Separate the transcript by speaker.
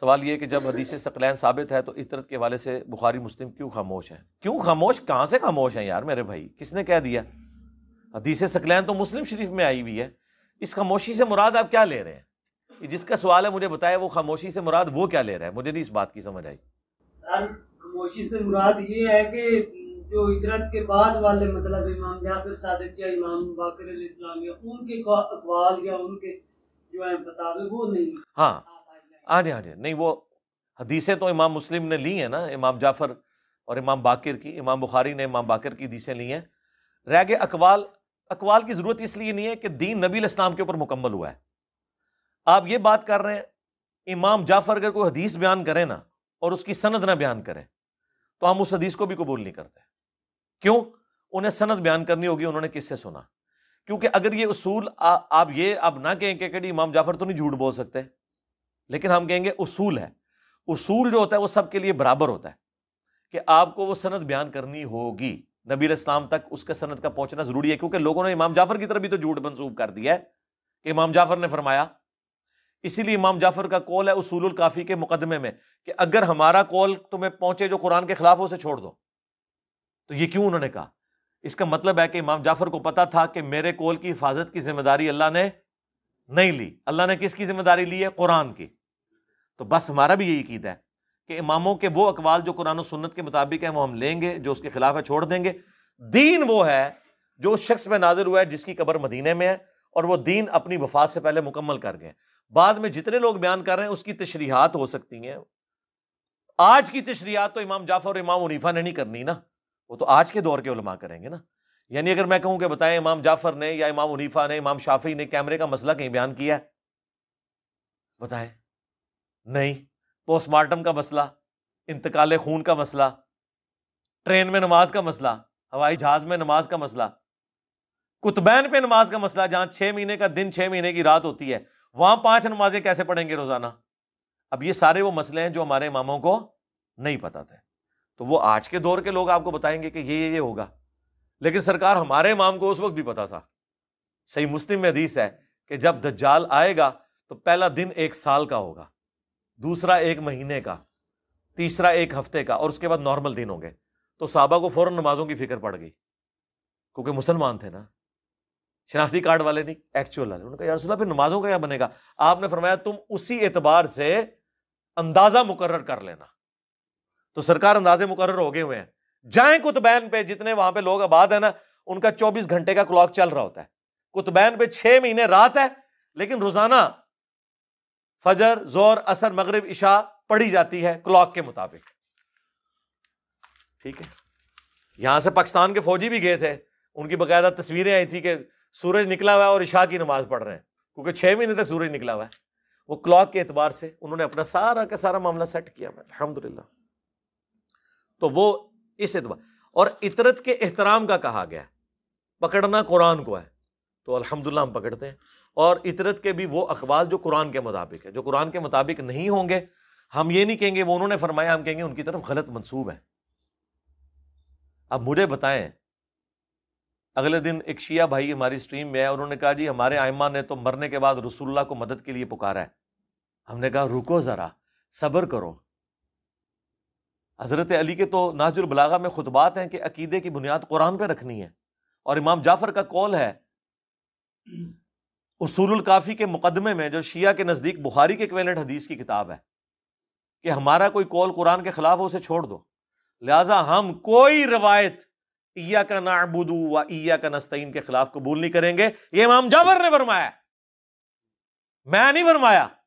Speaker 1: सवाल ये कि जब हदीस सकलैन साबित है तो इतरत के हवाले से बुखारी मुस्लिम क्यों खामोश हैं क्यों खामोश कहाँ से खामोश हैं यार मेरे भाई किसने कह दिया हदीस सकलैन तो मुस्लिम शरीफ में आई हुई है इस खामोशी से मुराद आप क्या ले रहे हैं जिसका सवाल है मुझे बताया वो खामोशी से मुराद वो क्या ले रहा है मुझे नहीं इस बात की समझ आई सर खामोशी से मुराद ये है कि जो हिजरत के बाद वाले मतलब इमाम जाफिर सादिक या इमाम बाकर या उनके अकवाल या उनके जो है बतावे वो नहीं हाँ हाँ जी हाँ जी नहीं वो हदीसें तो इमाम मुस्लिम ने ली हैं ना इमाम जाफ़र और इमाम बाकिर की इमाम बुखारी ने इमाम बाकिर की हदीसें ली हैं रह गए अकवाल अकवाल की ज़रूरत इसलिए नहीं है कि दीन नबी इस्लाम के ऊपर मुकम्मल हुआ है आप ये बात कर रहे हैं इमाम जाफ़र अगर कोई हदीस बयान करें ना और उसकी सनद ना बयान करें तो हम उस हदीस को भी कबूल नहीं करते क्यों उन्हें सनद बयान करनी होगी उन्होंने किससे सुना क्योंकि अगर ये उसूल आ, आप ये आप ना कहें कि इमाम जाफ़र तो नहीं झूठ बोल सकते लेकिन हम कहेंगे उसूल है उसूल जो होता है वो सबके लिए बराबर होता है कि आपको वो सनत बयान करनी होगी नबी इस्लाम तक उसके सनत का पहुंचना जरूरी है क्योंकि लोगों ने इमाम जाफर की तरफ भी तो झूठ मनसूब कर दिया है कि इमाम जाफर ने फरमाया इसीलिए इमाम जाफर का कौल है उसूल काफ़ी के मुकदमे में कि अगर हमारा कौल तुम्हें पहुंचे जो कुरान के खिलाफ उसे छोड़ दो तो ये क्यों उन्होंने कहा इसका मतलब है कि इमाम जाफर को पता था कि मेरे कौल की हिफाजत की जिम्मेदारी अल्लाह ने नहीं ली अल्लाह ने किसकी जिम्मेदारी ली है कुरान की तो बस हमारा भी यही कीदा है कि इमामों के वो अकवाल जो कुरान सुन्नत के मुताबिक है वो हम लेंगे जो उसके खिलाफ है छोड़ देंगे दीन वो है जो उस शख्स में नाजिल हुआ है जिसकी कबर मदीने में है और वह दीन अपनी वफात से पहले मुकम्मल कर गए बाद में जितने लोग बयान कर रहे हैं उसकी तशरीहत हो सकती हैं आज की तशरीहत तो इमाम जाफर और इमाम उनीफा ने नहीं करनी ना वो तो आज के दौर के उलमा करेंगे ना यानी अगर मैं कहूँ कि बताएं इमाम जाफर ने या इमाम उनीफा ने इमाम शाफी ने कैमरे का मसला कहीं बयान किया है बताएं नहीं पोस्टमार्टम का मसला इंतकाल खून का मसला ट्रेन में नमाज का मसला हवाई जहाज में नमाज का मसला कुतबैन पे नमाज का मसला जहां छह महीने का दिन छह महीने की रात होती है वहां पांच नमाजें कैसे पढ़ेंगे रोजाना अब ये सारे वो मसले हैं जो हमारे इमामों को नहीं पता थे तो वो आज के दौर के लोग आपको बताएंगे कि ये ये होगा लेकिन सरकार हमारे इमाम को उस वक्त भी पता था सही मुस्लिम में हदीस है कि जब दज्जाल आएगा तो पहला दिन एक साल का होगा दूसरा एक महीने का तीसरा एक हफ्ते का और उसके बाद नॉर्मल दिन हो गए तो साहबा को फ़ौरन नमाजों की फिक्र पड़ गई क्योंकि मुसलमान थे ना शिनाख्ती कार्ड वाले नहीं एक्चुअल वाले उन्होंने यार फिर नमाजों का क्या बनेगा आपने फरमाया तुम उसी एतबार से अंदाज़ा मुकर कर लेना तो सरकार अंदाजे मुकर हो गए हुए हैं जाए कुतबैन पे जितने वहां पर लोग आबाद है ना उनका चौबीस घंटे का क्लॉक चल रहा होता है कुतबैन पे छह महीने रात है लेकिन रोजाना फजर जोर असर मगरब इशा पढ़ी जाती है क्लॉक के मुताबिक ठीक है यहां से पाकिस्तान के फौजी भी गए थे उनकी बाकायदा तस्वीरें आई थी कि सूरज निकला हुआ है और इशा की नमाज पढ़ रहे हैं क्योंकि छह महीने तक सूरज निकला हुआ है वो क्लॉक के एतबार से उन्होंने अपना सारा का सारा मामला सेट किया हुआ अलहमदिल्ला तो वो इस एतबार और इतरत के एहतराम का कहा गया पकड़ना कुरान को है तो अलहमदिल्ला हम पकड़ते हैं और इतरत के भी वो अकवाल जो कुरान के मुताबिक है जो कुरान के मुताबिक नहीं होंगे हम ये नहीं कहेंगे वो उन्होंने फरमाया हम कहेंगे उनकी तरफ गलत मनसूब है अब मुझे बताएं अगले दिन एक शिया भाई हमारी स्ट्रीम में आया उन्होंने कहा जी हमारे आयमा ने तो मरने के बाद रसुल्ला को मदद के लिए पुकारा है हमने कहा रुको ज़रा सब्र करो हज़रत अली के तो नाजुल में खुतबात हैं कि अकीदे की बुनियाद कुरान पर रखनी है और इमाम जाफ़र का कौल है उसूल काफ़ी के मुकदमे में जो शिया के नज़दीक बुखारी के क्वेलेंट हदीस की किताब है कि हमारा कोई कौल कुरान के ख़िलाफ़ हो उसे छोड़ दो लिहाजा हम कोई रवायत ईया का नाबुदू व ईया का नस्तीन के खिलाफ कबूल नहीं करेंगे ये इमाम जाबर ने फरमाया मैं नहीं फरमाया